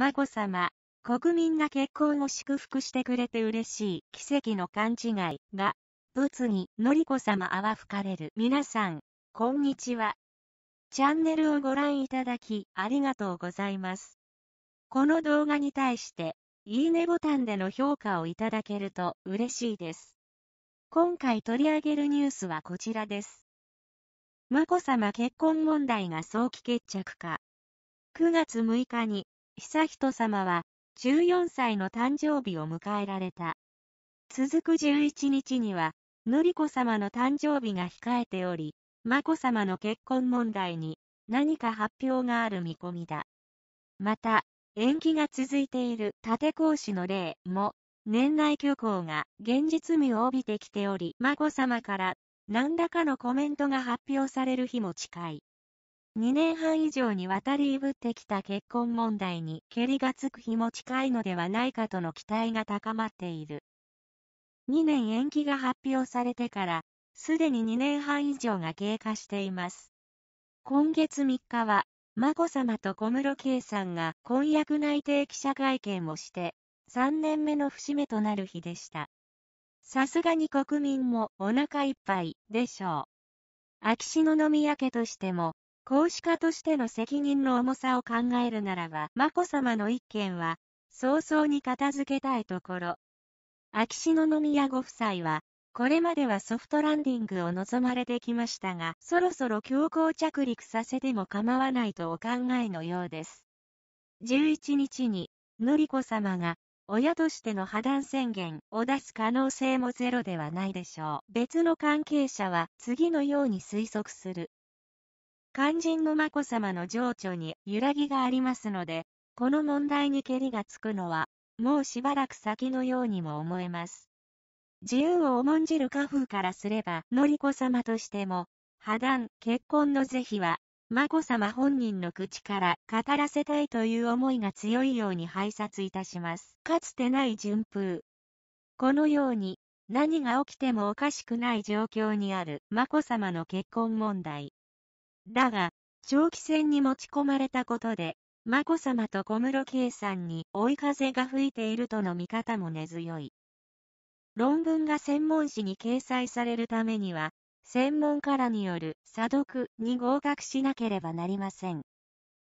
眞子さま、国民が結婚を祝福してくれて嬉しい奇跡の勘違いが、物に、のりこ様ま泡吹かれる。皆さん、こんにちは。チャンネルをご覧いただき、ありがとうございます。この動画に対して、いいねボタンでの評価をいただけると嬉しいです。今回取り上げるニュースはこちらです。眞子さま結婚問題が早期決着か。9月6日に悠仁さまは、14歳の誕生日を迎えられた。続く11日には、紀子さまの誕生日が控えており、眞子さまの結婚問題に何か発表がある見込みだ。また、延期が続いている立講師の例も、年内虚構が現実味を帯びてきており、眞子さまから何らかのコメントが発表される日も近い。2年半以上にわたりいぶってきた結婚問題に、けりがつく日も近いのではないかとの期待が高まっている。2年延期が発表されてから、すでに2年半以上が経過しています。今月3日は、眞子さまと小室圭さんが婚約内定記者会見をして、3年目の節目となる日でした。さすがに国民もお腹いっぱいでしょう。秋篠宮家としても、孔子家としての責任の重さを考えるならば、眞子さまの一件は、早々に片付けたいところ。秋篠宮ご夫妻は、これまではソフトランディングを望まれてきましたが、そろそろ強行着陸させても構わないとお考えのようです。11日に、紀子さまが、親としての破談宣言を出す可能性もゼロではないでしょう。別の関係者は、次のように推測する。肝心の眞子さまの情緒に揺らぎがありますので、この問題にけりがつくのは、もうしばらく先のようにも思えます。自由を重んじる家風からすれば、のりこさまとしても、破談、結婚の是非は、眞子さま本人の口から語らせたいという思いが強いように拝察いたします。かつてない順風。このように、何が起きてもおかしくない状況にある眞子さまの結婚問題。だが、長期戦に持ち込まれたことで、眞子さまと小室圭さんに追い風が吹いているとの見方も根強い。論文が専門誌に掲載されるためには、専門家らによる査読に合格しなければなりません。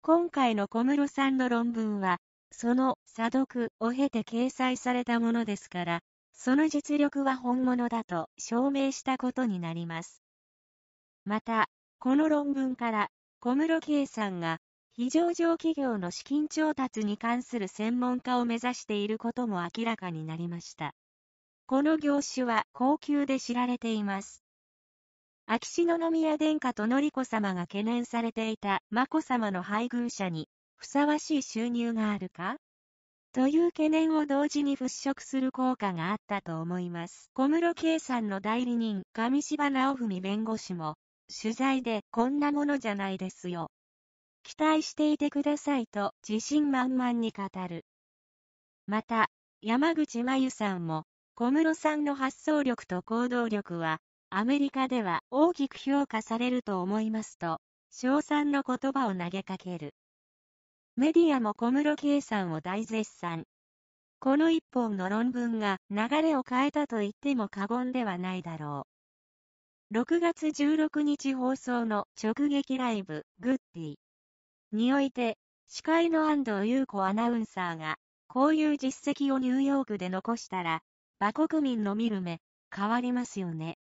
今回の小室さんの論文は、その査読を経て掲載されたものですから、その実力は本物だと証明したことになります。また、この論文から、小室圭さんが、非上場企業の資金調達に関する専門家を目指していることも明らかになりました。この業種は高級で知られています。秋篠宮殿下と紀子様が懸念されていた眞子さまの配偶者にふさわしい収入があるかという懸念を同時に払拭する効果があったと思います。小室圭さんの代理人、上柴直文弁護士も、取材でこんなものじゃないですよ。期待していてくださいと自信満々に語る。また、山口真由さんも、小室さんの発想力と行動力は、アメリカでは大きく評価されると思いますと、称賛の言葉を投げかける。メディアも小室圭さんを大絶賛。この一本の論文が流れを変えたと言っても過言ではないだろう。6月16日放送の直撃ライブ、グッディにおいて、司会の安藤優子アナウンサーが、こういう実績をニューヨークで残したら、馬国民の見る目、変わりますよね。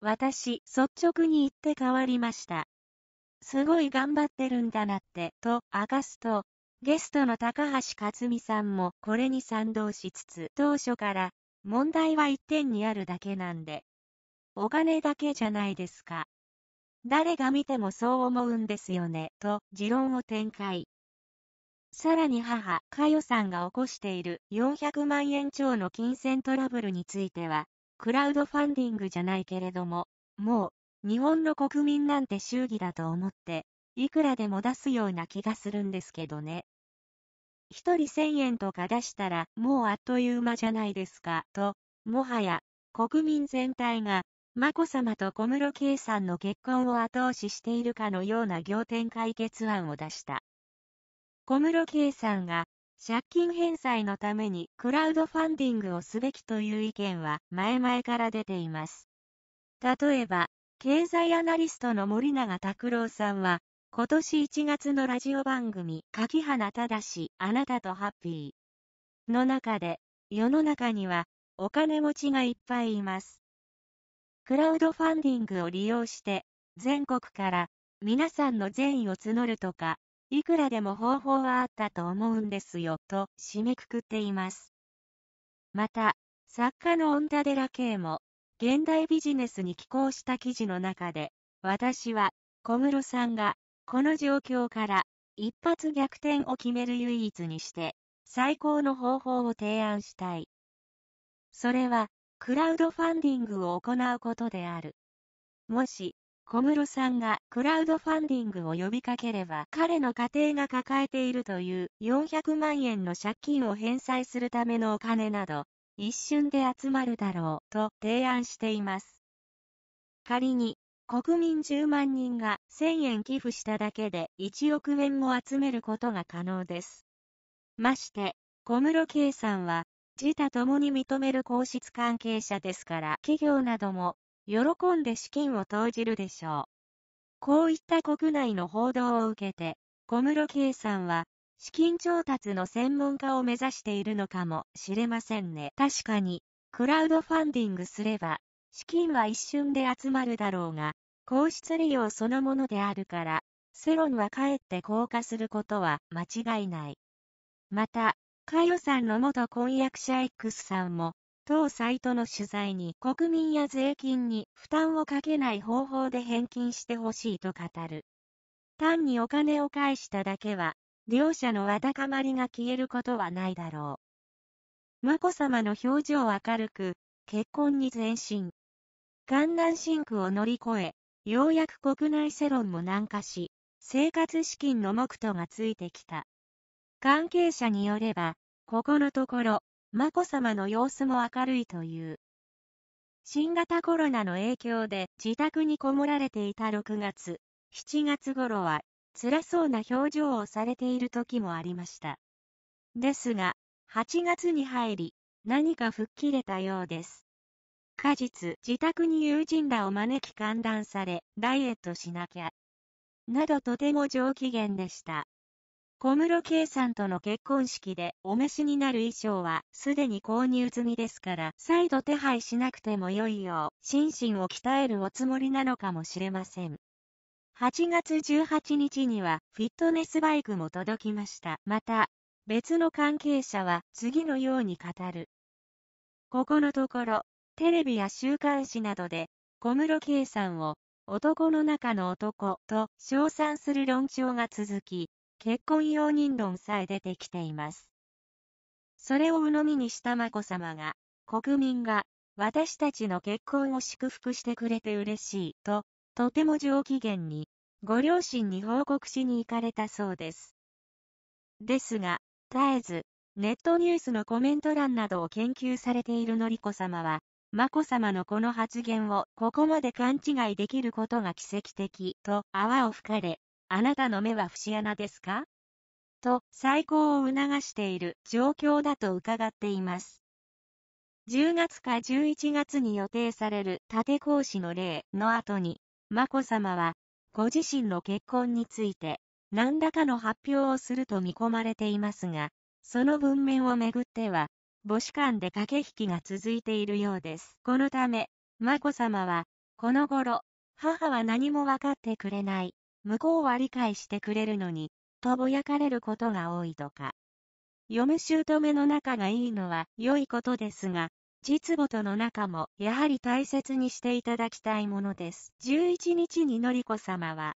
私、率直に言って変わりました。すごい頑張ってるんだなって、と明かすと、ゲストの高橋克実さんもこれに賛同しつつ、当初から、問題は一点にあるだけなんで、お金だけじゃないですか。誰が見てもそう思うんですよね、と持論を展開。さらに母、佳代さんが起こしている400万円超の金銭トラブルについては、クラウドファンディングじゃないけれども、もう、日本の国民なんて祝儀だと思って、いくらでも出すような気がするんですけどね。一人1000円とか出したら、もうあっという間じゃないですか、と、もはや、国民全体が眞子さまと小室圭さんの結婚を後押ししているかのような仰天解決案を出した。小室圭さんが、借金返済のためにクラウドファンディングをすべきという意見は前々から出ています。例えば、経済アナリストの森永卓郎さんは、今年1月のラジオ番組、柿花正、あなたとハッピーの中で、世の中にはお金持ちがいっぱいいます。クラウドファンディングを利用して、全国から皆さんの善意を募るとか、いくらでも方法はあったと思うんですよ、と締めくくっています。また、作家のタ田寺圭も、現代ビジネスに寄稿した記事の中で、私は、小室さんが、この状況から、一発逆転を決める唯一にして、最高の方法を提案したい。それは、クラウドファンディングを行うことである。もし、小室さんがクラウドファンディングを呼びかければ彼の家庭が抱えているという400万円の借金を返済するためのお金など一瞬で集まるだろうと提案しています。仮に国民10万人が1000円寄付しただけで1億円も集めることが可能です。まして、小室圭さんは自他ともに認める皇室関係者ですから、企業なども喜んで資金を投じるでしょう。こういった国内の報道を受けて、小室圭さんは、資金調達の専門家を目指しているのかもしれませんね。確かに、クラウドファンディングすれば、資金は一瞬で集まるだろうが、皇室利用そのものであるから、世論はかえって降下することは間違いない。また、佳代さんの元婚約者 X さんも、当サイトの取材に国民や税金に負担をかけない方法で返金してほしいと語る。単にお金を返しただけは、両者のわだかまりが消えることはないだろう。眞子さまの表情明るく、結婚に前進。観南深苦を乗り越え、ようやく国内世論も南下し、生活資金の目途がついてきた。関係者によれば、ここのところ、眞子さまの様子も明るいという。新型コロナの影響で自宅にこもられていた6月、7月頃は、辛そうな表情をされている時もありました。ですが、8月に入り、何か吹っ切れたようです。果実、自宅に友人らを招き観覧され、ダイエットしなきゃ。などとても上機嫌でした。小室圭さんとの結婚式でお召しになる衣装はすでに購入済みですから再度手配しなくても良いよう心身を鍛えるおつもりなのかもしれません。8月18日にはフィットネスバイクも届きました。また別の関係者は次のように語る。ここのところテレビや週刊誌などで小室圭さんを男の中の男と称賛する論調が続き、結婚容認論さえ出てきています。それを鵜呑みにした眞子さまが、国民が私たちの結婚を祝福してくれて嬉しいと、とても上機嫌に、ご両親に報告しに行かれたそうです。ですが、絶えず、ネットニュースのコメント欄などを研究されているのりこさまは、眞子さまのこの発言をここまで勘違いできることが奇跡的と泡を吹かれ、あなたの目は節穴ですかと再考を促している状況だと伺っています。10月か11月に予定される立講師の例の後に、眞子さまは、ご自身の結婚について、何らかの発表をすると見込まれていますが、その文面をめぐっては、母子間で駆け引きが続いているようです。このため、眞子さまは、この頃、母は何も分かってくれない。向こうは理解してくれるのに、とぼやかれることが多いとか。嫁姑の仲がいいのは良いことですが、実母との仲もやはり大切にしていただきたいものです。11日にのりこ様は、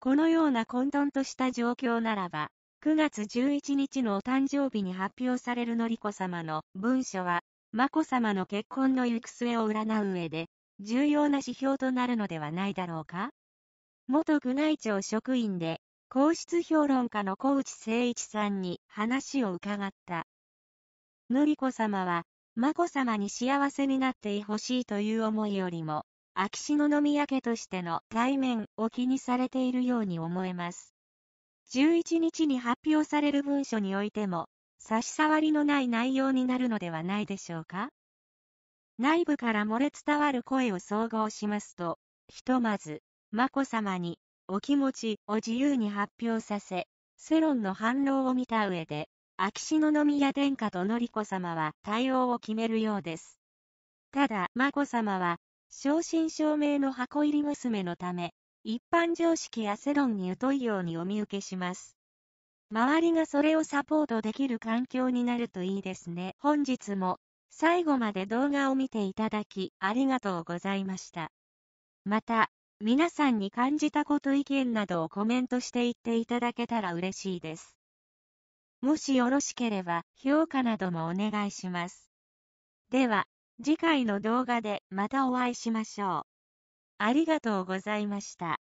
このような混沌とした状況ならば、9月11日のお誕生日に発表されるのりこ様の文書は、まこ様の結婚の行く末を占う上で、重要な指標となるのではないだろうか元宮内庁職員で、皇室評論家の小内誠一さんに話を伺った。紀子さまは、眞子さまに幸せになってほしいという思いよりも、秋篠宮家としての対面を気にされているように思えます。11日に発表される文書においても、差し障りのない内容になるのではないでしょうか内部から漏れ伝わる声を総合しますと、ひとまず、眞子さまに、お気持ちを自由に発表させ、世論の反応を見た上で、秋篠宮殿下と典子さまは対応を決めるようです。ただ、眞子さまは、正真正銘の箱入り娘のため、一般常識や世論に疎いようにお見受けします。周りがそれをサポートできる環境になるといいですね。本日も、最後まで動画を見ていただき、ありがとうございました。また、皆さんに感じたこと意見などをコメントしていっていただけたら嬉しいです。もしよろしければ評価などもお願いします。では、次回の動画でまたお会いしましょう。ありがとうございました。